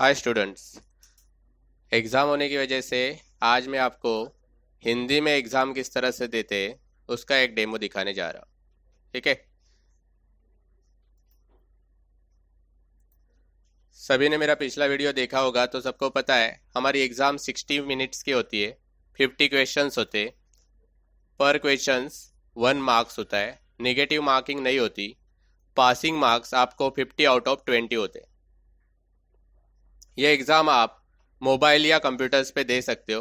hi students exam होने की वजह से आज मैं आपको हिंदी में एग्ज़ाम किस तरह से देते उसका एक डेमो दिखाने जा रहा हूँ ठीक है सभी ने मेरा पिछला वीडियो देखा होगा तो सबको पता है हमारी एग्ज़ाम सिक्सटी मिनट्स की होती है फिफ्टी क्वेश्चंस होते पर क्वेश्चंस वन मार्क्स होता है नेगेटिव मार्किंग नहीं होती पासिंग मार्क्स आपको फिफ्टी आउट ऑफ ट्वेंटी होते ये एग्ज़ाम आप मोबाइल या कंप्यूटर्स पे दे सकते हो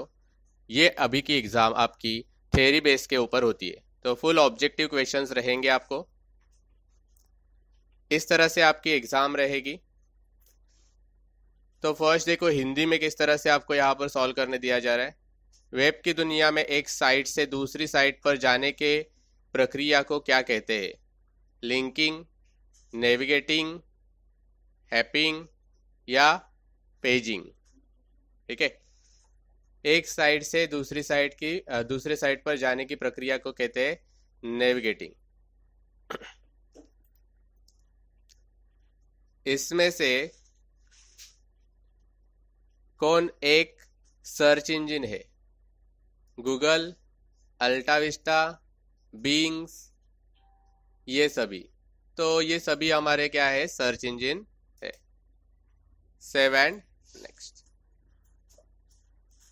ये अभी की एग्ज़ाम आपकी थेरी बेस के ऊपर होती है तो फुल ऑब्जेक्टिव क्वेश्चंस रहेंगे आपको इस तरह से आपकी एग्ज़ाम रहेगी तो फर्स्ट देखो हिंदी में किस तरह से आपको यहाँ पर सॉल्व करने दिया जा रहा है वेब की दुनिया में एक साइट से दूसरी साइट पर जाने के प्रक्रिया को क्या कहते हैं लिंकिंग नेविगेटिंग हैपिंग या पेजिंग ठीक है एक साइड से दूसरी साइड की दूसरे साइड पर जाने की प्रक्रिया को कहते हैं नेविगेटिंग इसमें से कौन एक सर्च इंजन है गूगल अल्टाविस्टा बींग्स ये सभी तो ये सभी हमारे क्या है सर्च इंजन है सेवन नेक्स्ट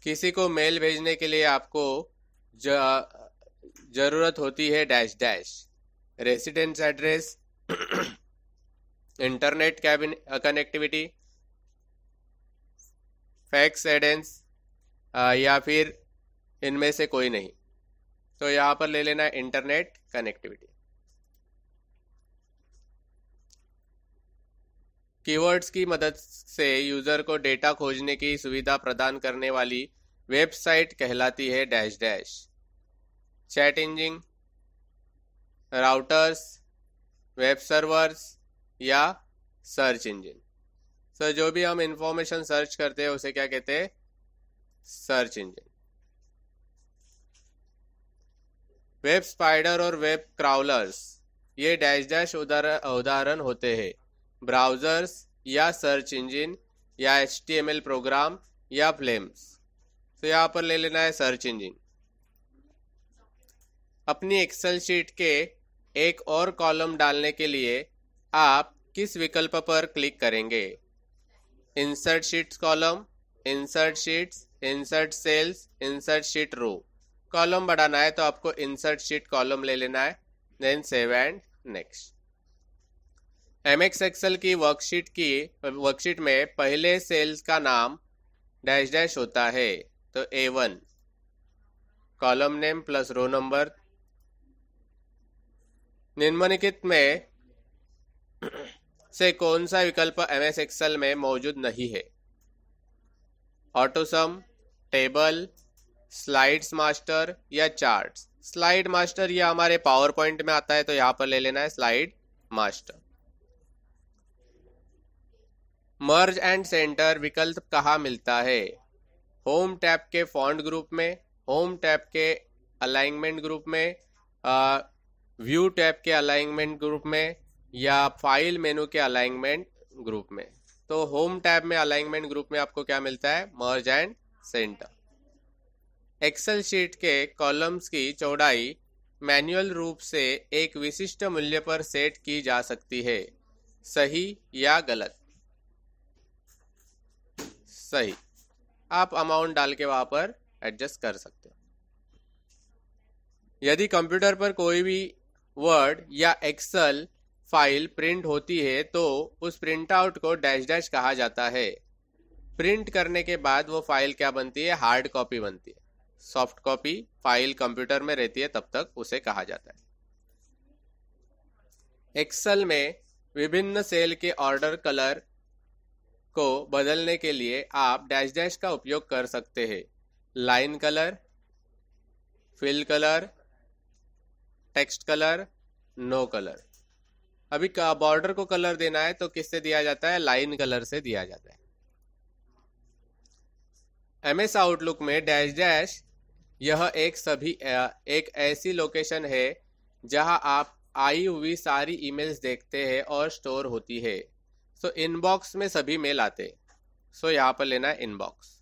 किसी को मेल भेजने के लिए आपको जरूरत होती है dash dash residence address internet cabin connectivity fax एडेंस या फिर इनमें से कोई नहीं तो यहाँ पर ले लेना इंटरनेट कनेक्टिविटी कीवर्ड्स की मदद से यूज़र को डेटा खोजने की सुविधा प्रदान करने वाली वेबसाइट कहलाती है dash dash chat engine routers web servers या सर्च इंजिन सर जो भी हम इंफॉर्मेशन सर्च करते हैं उसे क्या कहते हैं सर्च इंजिन वेब स्पाइडर और वेब क्राउलर्स ये डैश डैश उदाहरण होते हैं ब्राउज़र्स या सर्च इंजिन या एच एम एल प्रोग्राम या फ्लेम्स तो यहाँ पर ले लेना है सर्च इंजिन अपनी एक्सेल शीट के एक और कॉलम डालने के लिए आप किस विकल्प पर क्लिक करेंगे insert sheets column insert sheets insert cells insert sheet row column बढ़ाना है तो आपको इंसर्ट शीट कॉलम ले लेना है then save and next M X XL की वर्कशीट की वर्कशीट में पहले सेल्स का नाम डैश डैश होता है तो A one column name plus row number निम्नलिखित में से कौन सा विकल्प एम एस एक्सएल में मौजूद नहीं है ऑटोसम टेबल स्लाइड्स मास्टर या चार्ट्स स्लाइड मास्टर ये हमारे पावर पॉइंट में आता है तो यहां पर ले लेना है slide master merge and centre विकल्प कहाँ मिलता है होम टैब के फॉन्ट ग्रुप में होम टैब के अलाइनमेंट ग्रुप में व्यू टैब के अलाइनमेंट ग्रुप में या फाइल मेनू के अलाइनमेंट ग्रुप में तो होम टैब में अलाइनमेंट ग्रुप में आपको क्या मिलता है merge and centre Excel sheet के कॉलम्स की चौड़ाई मैनुअल रूप से एक विशिष्ट मूल्य पर सेट की जा सकती है सही या गलत सही आप अमाउंट डाल के वहां पर एडजस्ट कर सकते हो यदि कंप्यूटर पर कोई भी वर्ड या एक्सेल फाइल प्रिंट होती है तो उस प्रिंट आउट को डैश डैश कहा जाता है प्रिंट करने के बाद वो फाइल क्या बनती है हार्ड कॉपी बनती है सॉफ्ट कॉपी फाइल कंप्यूटर में रहती है तब तक उसे कहा जाता है एक्सेल में विभिन्न सेल के ऑर्डर कलर को बदलने के लिए आप डैश डैश का उपयोग कर सकते हैं line colour fill colour text colour no colour अभी का बॉर्डर को कलर देना है तो किससे दिया जाता है लाइन कलर से दिया जाता है एमएस आउटलुक में डैश डैश यह एक सभी एक ऐसी लोकेशन है जहां आप आई हुई सारी ईमेल्स देखते हैं और स्टोर होती है सो इनबॉक्स में सभी मेल आते सो यहां पर लेना है इनबॉक्स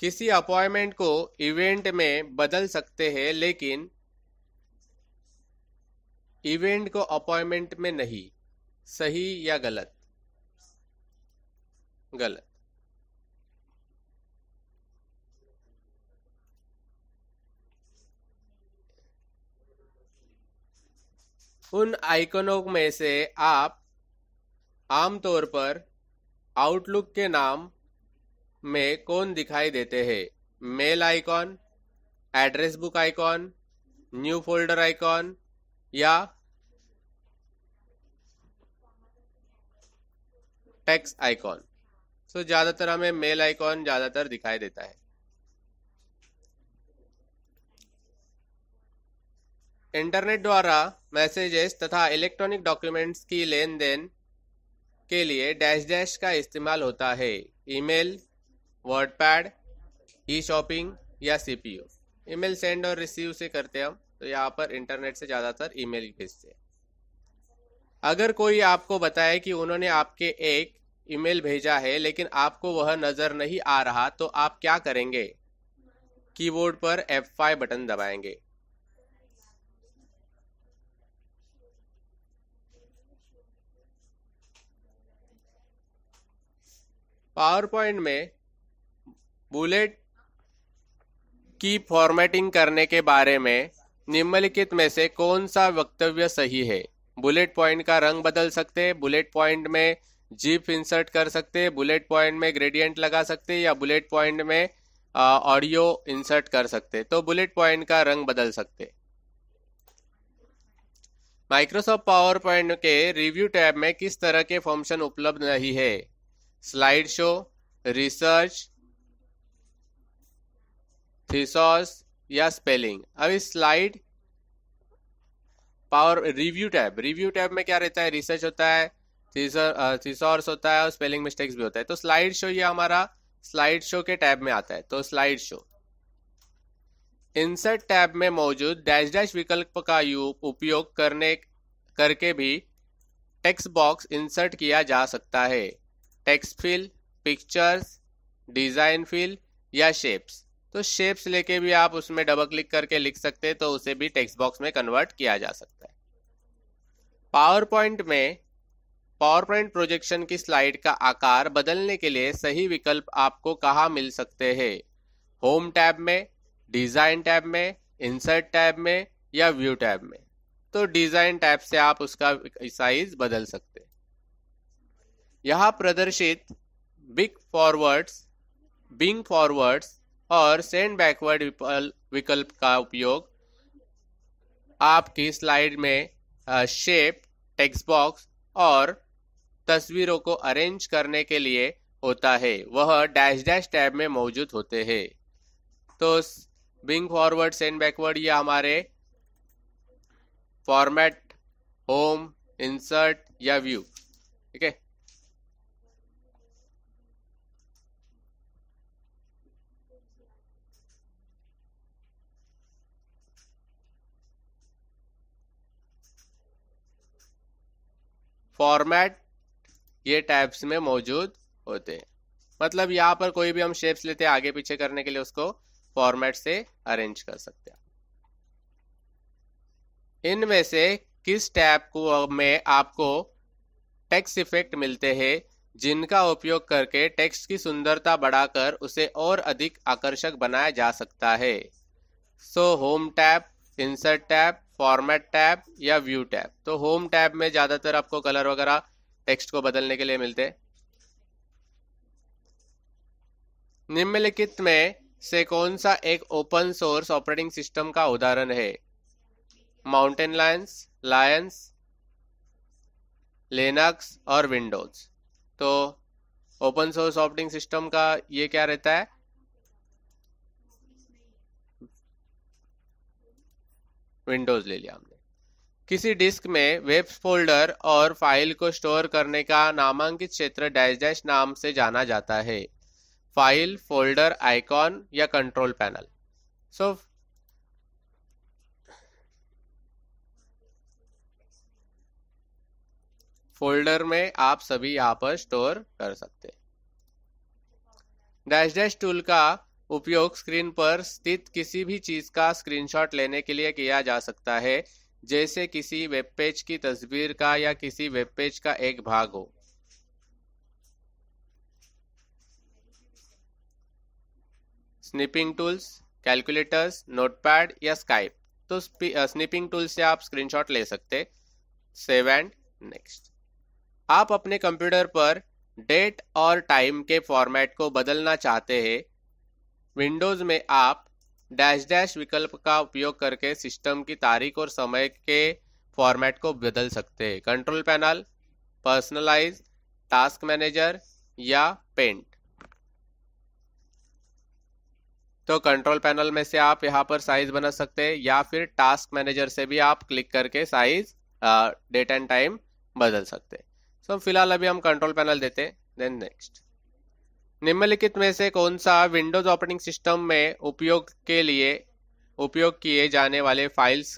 किसी अपॉइंटमेंट को इवेंट में बदल सकते हैं लेकिन इवेंट को अपॉइंटमेंट में नहीं सही या गलत गलत उन आइकनों में से आप आमतौर पर आउटलुक के नाम में कौन दिखाई देते हैं mail icon address book icon new folder icon या टेक्स्ट आइकॉन सो ज़्यादातर हमें मेल आइकॉन ज़्यादातर दिखाई देता है इंटरनेट द्वारा मैसेजेस तथा इलेक्ट्रॉनिक डॉक्यूमेंट्स की लेन देन के लिए डैश डैश का इस्तेमाल होता है ईमेल वर्डपैड ई शॉपिंग या सीपीयू ईमेल सेंड और रिसीव से करते हैं हम तो यहाँ पर इंटरनेट से ज़्यादातर ईमेल भेजते हैं अगर कोई आपको बताए कि उन्होंने आपके एक ईमेल भेजा है लेकिन आपको वह नज़र नहीं आ रहा तो आप क्या करेंगे कीबोर्ड पर F5 बटन दबाएंगे पावर पॉइंट में बुलेट की फॉर्मेटिंग करने के बारे में निम्नलिखित में से कौन सा वक्तव्य सही है बुलेट पॉइंट का रंग बदल सकते हैं बुलेट पॉइंट में जीप इंसर्ट कर सकते हैं बुलेट पॉइंट में ग्रेडियंट लगा सकते हैं या बुलेट पॉइंट में ऑडियो इंसर्ट कर सकते तो बुलेट पॉइंट का रंग बदल सकते माइक्रोसॉफ्ट पावर पॉइंट के रिव्यू टैब में किस तरह के फंक्शन उपलब्ध नहीं है स्लाइड शो रिसर्च थीसॉस या स्पेलिंग अब इस slide power review tab review tab में क्या रहता है रिसर्च होता है थीसॉर्स होता है और स्पेलिंग मिस्टेक्स भी होता है तो स्लाइड शो ये हमारा स्लाइड शो के टैब में आता है तो स्लाइड शो इंसर्ट टैब में मौजूद डैश डैश विकल्प का उपयोग करने करके भी टेक्स्ट बॉक्स इंसर्ट किया जा सकता है text fill pictures design fill या शेप्स तो शेप्स लेके भी आप उसमें डबल क्लिक करके लिख सकते हैं तो उसे भी टेक्स्ट बॉक्स में कन्वर्ट किया जा सकता है पावर पॉइंट में पावर पॉइंट प्रोजेक्शन की स्लाइड का आकार बदलने के लिए सही विकल्प आपको कहा मिल सकते हैं होम टैब में डिज़ाइन टैब में इंसर्ट टैब में या व्यू टैब में तो डिज़ाइन टैब से आप उसका साइज बदल सकते यहाँ प्रदर्शित बिग फॉरवर्ड्स बिंग फॉरवर्ड्स और सेंड बैकवर्ड विकल्प का उपयोग आपकी स्लाइड में शेप टेक्स्ट बॉक्स और तस्वीरों को अरेंज करने के लिए होता है वह डैश डैश टैब में मौजूद होते हैं तो बिंग फॉरवर्ड सेंड बैकवर्ड ये हमारे फॉर्मेट होम इंसर्ट या व्यू ठीक है फॉर्मेट ये टैब्स में मौजूद होते हैं मतलब यहाँ पर कोई भी हम शेप्स लेते हैं आगे पीछे करने के लिए उसको फॉर्मेट से अरेंज कर सकते हैं इनमें से किस टैब को में आपको टेक्स्ट इफेक्ट मिलते हैं जिनका उपयोग करके टेक्स्ट की सुंदरता बढ़ाकर उसे और अधिक आकर्षक बनाया जा सकता है so home tab insert tab format tab या व्यू टैब तो होम टैब में ज़्यादातर आपको कलर वगैरह टेक्स्ट को बदलने के लिए मिलते हैं निम्नलिखित में से कौन सा एक ओपन सोर्स ऑपरेटिंग सिस्टम का उदाहरण है माउंटेन लायंस लायंस लेनक्स और विंडोज तो ओपन सोर्स ऑपरेटिंग सिस्टम का ये क्या रहता है विंडोज ले लिया हमने किसी डिस्क में वेब फोल्डर और फाइल को स्टोर करने का नामांकित क्षेत्र डैश डैश नाम से जाना जाता है फाइल फोल्डर आइकॉन या कंट्रोल पैनल सो फोल्डर में आप सभी यहाँ पर स्टोर कर सकते हैं डैश डैश टूल का उपयोग स्क्रीन पर स्थित किसी भी चीज़ का स्क्रीनशॉट लेने के लिए किया जा सकता है जैसे किसी वेब पेज की तस्वीर का या किसी वेब पेज का एक भाग हो स्निपिंग टूल्स कैलकुलेटर्स नोटपैड या स्काइप तो स्निपिंग टूल से आप स्क्रीनशॉट ले सकते सेव एंड नेक्स्ट आप अपने कंप्यूटर पर डेट और टाइम के फॉर्मेट को बदलना चाहते हैं विंडोज में आप डैश डैश विकल्प का उपयोग करके सिस्टम की तारीख और समय के फॉर्मेट को बदल सकते हैं control panel personalize task manager या पेंट तो कंट्रोल पैनल में से आप यहाँ पर साइज बना सकते हैं या फिर टास्क मैनेजर से भी आप क्लिक करके साइज डेट एंड टाइम बदल सकते हैं so, सो फिलहाल अभी हम कंट्रोल पैनल देते हैं देन नेक्स्ट निम्नलिखित में से कौन सा विंडोज ऑपरेटिंग सिस्टम में उपयोग के लिए उपयोग किए जाने वाले फाइल्स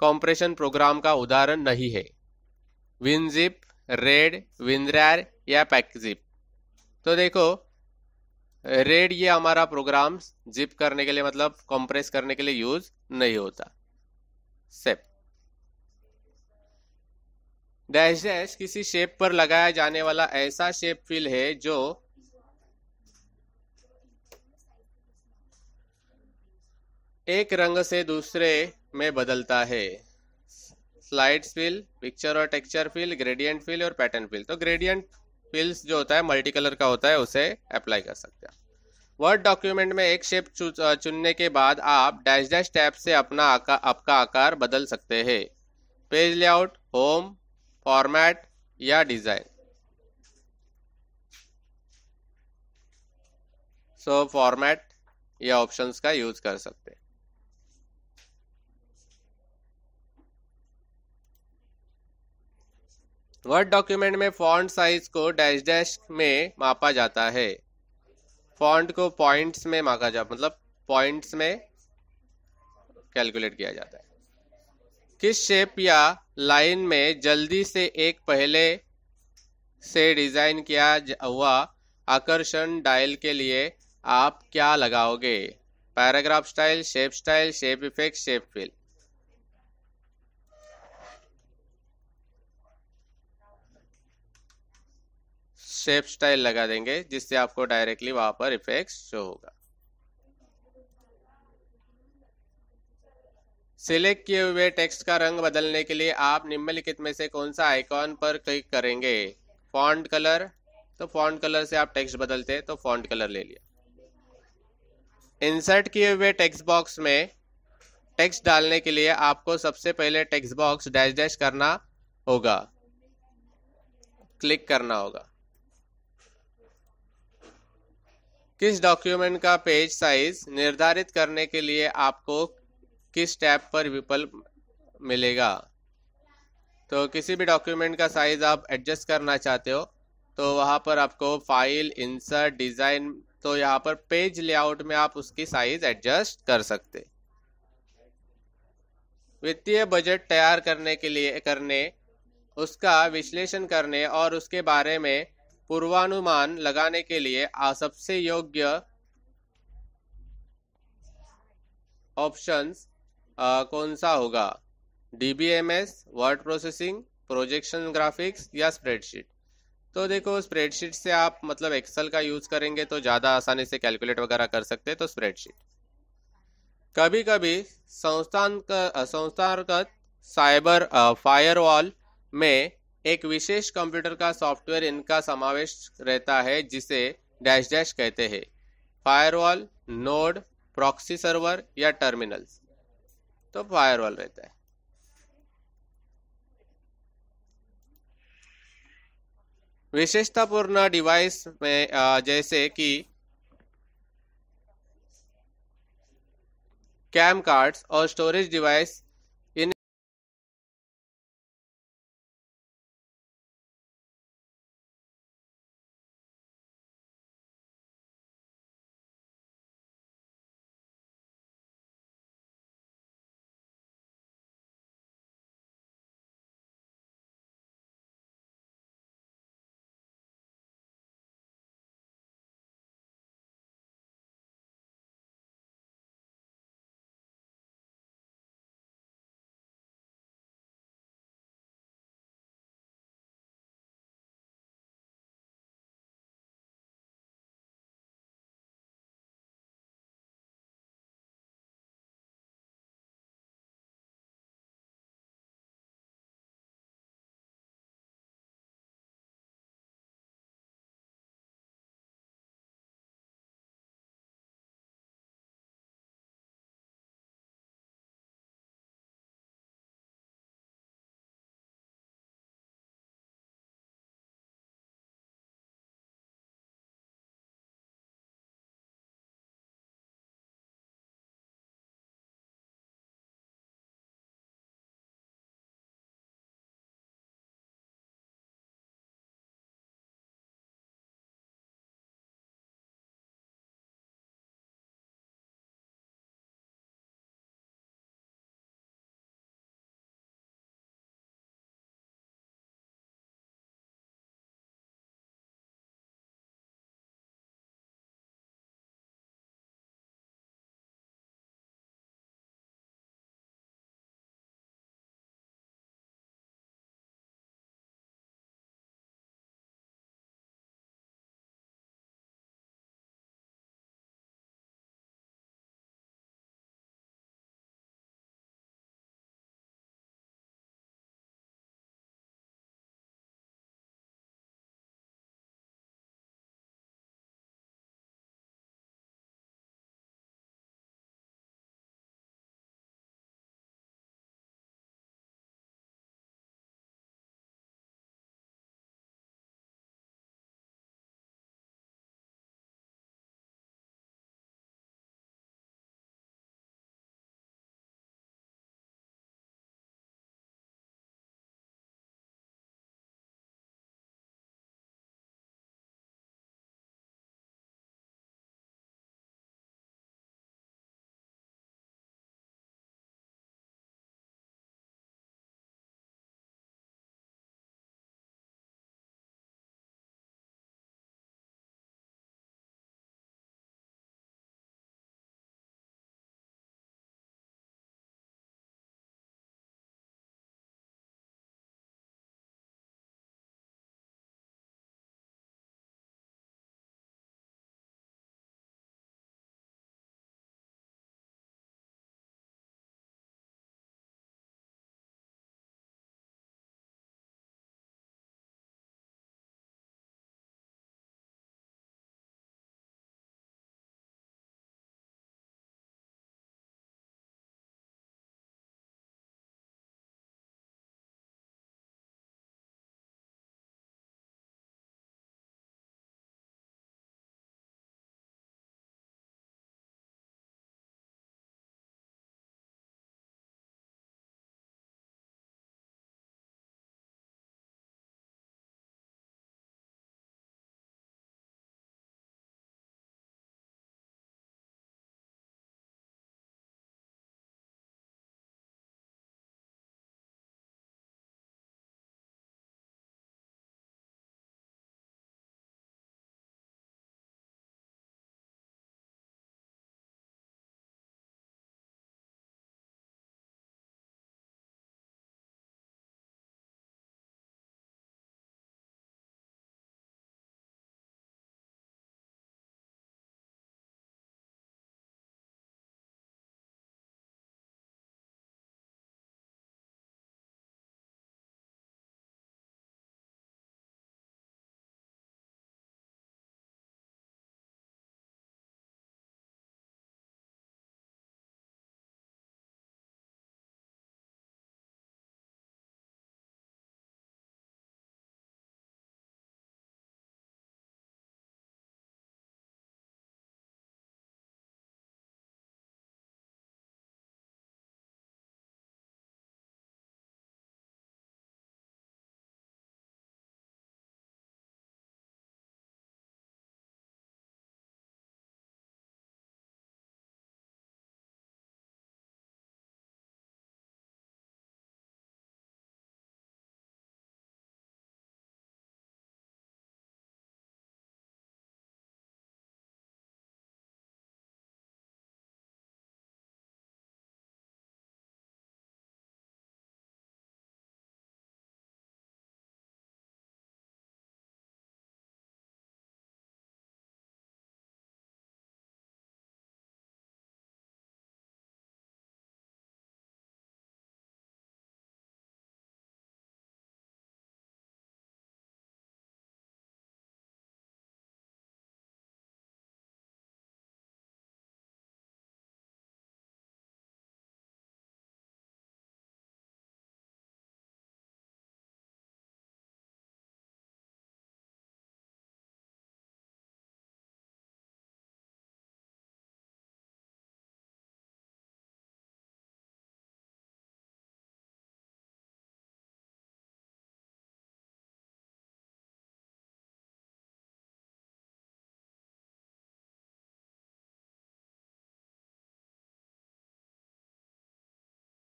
कॉम्प्रेशन प्रोग्राम का उदाहरण नहीं है विनजिप रेड विनरैर या पैकजिप तो देखो रेड ये हमारा प्रोग्राम जिप करने के लिए मतलब कंप्रेस करने के लिए यूज नहीं होता सेप डैश डैश किसी शेप पर लगाया जाने वाला ऐसा शेप फिल है जो एक रंग से दूसरे में बदलता है स्लाइड फिल पिक्चर और टेक्सचर फिल ग्रेडियंट फिल और पैटर्न फिल तो ग्रेडियंट फिल्स जो होता है मल्टी कलर का होता है उसे अप्लाई कर सकते हैं वर्ड डॉक्यूमेंट में एक शेप चुनने के बाद आप डैश डैश टैप से अपना आका, आपका आकार बदल सकते हैं पेज लेआउट होम फॉर्मेट या डिज़ाइन सो फॉर्मेट या ऑप्शंस का यूज कर सकते हैं वर्ड डॉक्यूमेंट में फॉन्ट साइज को डैश डैश में मापा जाता है फॉन्ट को पॉइंट्स में मापा जा मतलब पॉइंट्स में कैलकुलेट किया जाता है किस शेप या लाइन में जल्दी से एक पहले से डिजाइन किया हुआ आकर्षण डायल के लिए आप क्या लगाओगे paragraph style shape style shape effect shape fill shape style लगा देंगे जिससे आपको डायरेक्टली वहां पर इफेक्ट शो होगा सिलेक्ट किए हुए टेक्स्ट का रंग बदलने के लिए आप निम्नलिखित में से कौन सा आइकॉन पर क्लिक करेंगे फॉन्ट कलर तो फॉन्ट कलर से आप टेक्स्ट बदलते हैं तो फॉन्ट कलर ले लिया इंसर्ट किए हुए टेक्स्ट बॉक्स में टेक्स्ट डालने के लिए आपको सबसे पहले टेक्स्ट बॉक्स डैश डैश करना होगा क्लिक करना होगा किस डॉक्यूमेंट का पेज साइज निर्धारित करने के लिए आपको किस टैब पर विकल्प मिलेगा तो किसी भी डॉक्यूमेंट का साइज़ आप एडजस्ट करना चाहते हो तो वहां पर आपको फाइल इंसर्ट डिज़ाइन तो यहाँ पर पेज लेआउट में आप उसकी साइज़ एडजस्ट कर सकते वित्तीय बजट तैयार करने के लिए करने उसका विश्लेषण करने और उसके बारे में पूर्वानुमान लगाने के लिए सबसे योग्य ऑप्शंस कौन सा होगा DBMS word processing projection graphics या स्प्रेडशीट तो देखो स्प्रेडशीट से आप मतलब एक्सेल का यूज करेंगे तो ज़्यादा आसानी से कैलकुलेट वगैरह कर सकते हैं तो स्प्रेडशीट कभी कभी संस्थान संस्थागत साइबर फायरवॉल में एक विशेष कंप्यूटर का सॉफ्टवेयर इनका समावेश रहता है जिसे डैश डैश कहते हैं फायरवॉल नोड प्रॉक्सी सर्वर या टर्मिनल्स तो फायरवॉल रहता है विशेषतापूर्ण डिवाइस में जैसे कि कैम कार्ड्स और स्टोरेज डिवाइस